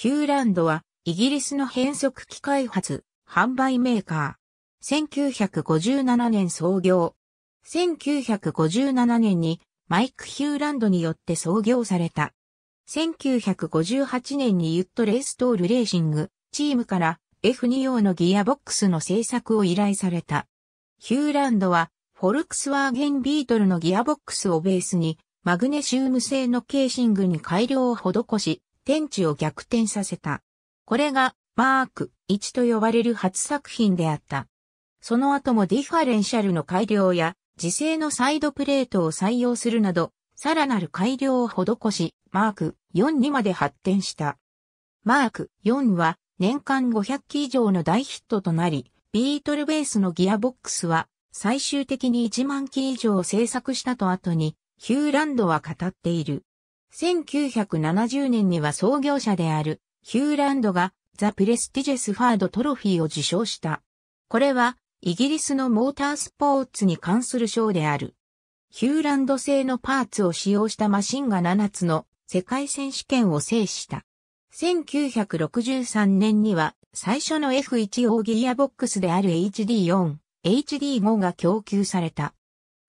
ヒューランドは、イギリスの変速機開発、販売メーカー。1957年創業。1957年にマイク・ヒューランドによって創業された。1958年にユットレーストールレーシングチームから F2 用のギアボックスの製作を依頼された。ヒューランドはフォルクスワーゲンビートルのギアボックスをベースにマグネシウム製のケーシングに改良を施し、天地を逆転させた。これがマーク1と呼ばれる初作品であった。その後もディファレンシャルの改良や自制のサイドプレートを採用するなど、さらなる改良を施し、マーク4にまで発展した。マーク4は年間500機以上の大ヒットとなり、ビートルベースのギアボックスは最終的に1万機以上を制作したと後に、ヒューランドは語っている。1970年には創業者であるヒューランドがザ・プレスティジェス・ファード・トロフィーを受賞した。これはイギリスのモータースポーツに関する賞である。ヒューランド製のパーツを使用したマシンが7つの世界選手権を制した。1963年には最初の F1 用ギアボックスである HD4、HD5 が供給された。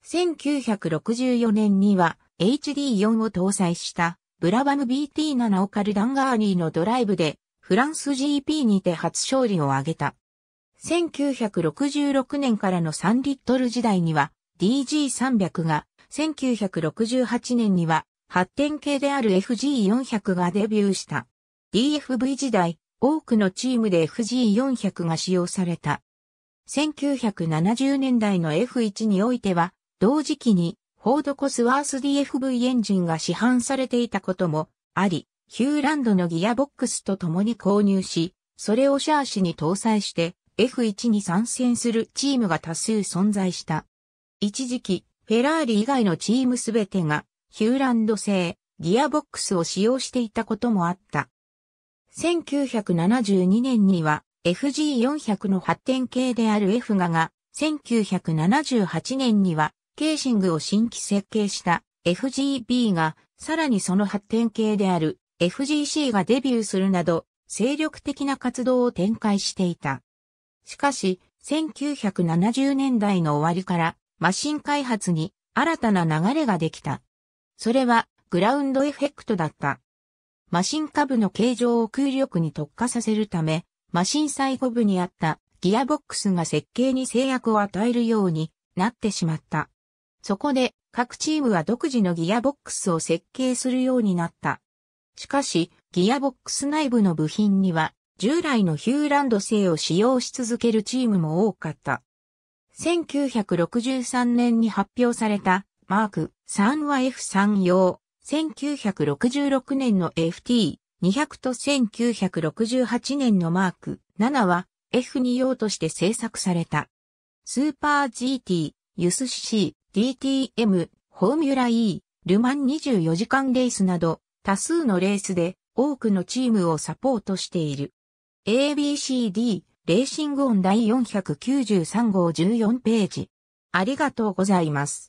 1964年には HD4 を搭載したブラバム BT7 オカルダンガーニーのドライブでフランス GP にて初勝利を挙げた。1966年からの3リットル時代には DG300 が、1968年には発展系である FG400 がデビューした。DFV 時代、多くのチームで FG400 が使用された。1970年代の F1 においては、同時期にフォードコスワース DFV エンジンが市販されていたこともあり、ヒューランドのギアボックスと共に購入し、それをシャーシに搭載して F1 に参戦するチームが多数存在した。一時期、フェラーリ以外のチームすべてがヒューランド製ギアボックスを使用していたこともあった。1972年には FG400 の発展系である F ガが1978年にはケーシングを新規設計した FGB が、さらにその発展系である FGC がデビューするなど、精力的な活動を展開していた。しかし、1970年代の終わりからマシン開発に新たな流れができた。それはグラウンドエフェクトだった。マシン下部の形状を空力に特化させるため、マシン最後部にあったギアボックスが設計に制約を与えるようになってしまった。そこで各チームは独自のギアボックスを設計するようになった。しかし、ギアボックス内部の部品には従来のヒューランド製を使用し続けるチームも多かった。1963年に発表されたマーク3は F3 用、1966年の FT200 と1968年のマーク7は F2 用として製作された。スーパー GT、ユス C、DTM、フォーミュラ E、ルマン24時間レースなど、多数のレースで多くのチームをサポートしている。ABCD、レーシングオン第493号14ページ。ありがとうございます。